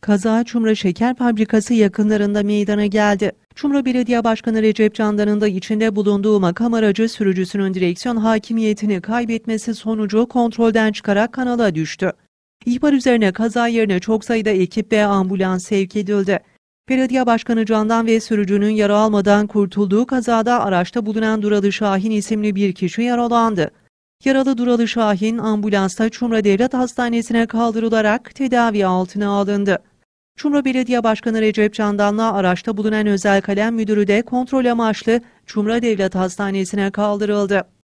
Kaza Çumra Şeker Fabrikası yakınlarında meydana geldi. Çumra Belediye Başkanı Recep Candan'ın da içinde bulunduğu makam aracı sürücüsünün direksiyon hakimiyetini kaybetmesi sonucu kontrolden çıkarak kanala düştü. İhbar üzerine kaza yerine çok sayıda ekip ve ambulans sevk edildi. Belediye Başkanı Candan ve sürücünün yara almadan kurtulduğu kazada araçta bulunan Duralı Şahin isimli bir kişi yaralandı. Yaralı Duralı Şahin ambulansta Çumra Devlet Hastanesi'ne kaldırılarak tedavi altına alındı. Çumra Belediye Başkanı Recep Candan'la araçta bulunan özel kalem müdürü de kontrol amaçlı Çumra Devlet Hastanesi'ne kaldırıldı.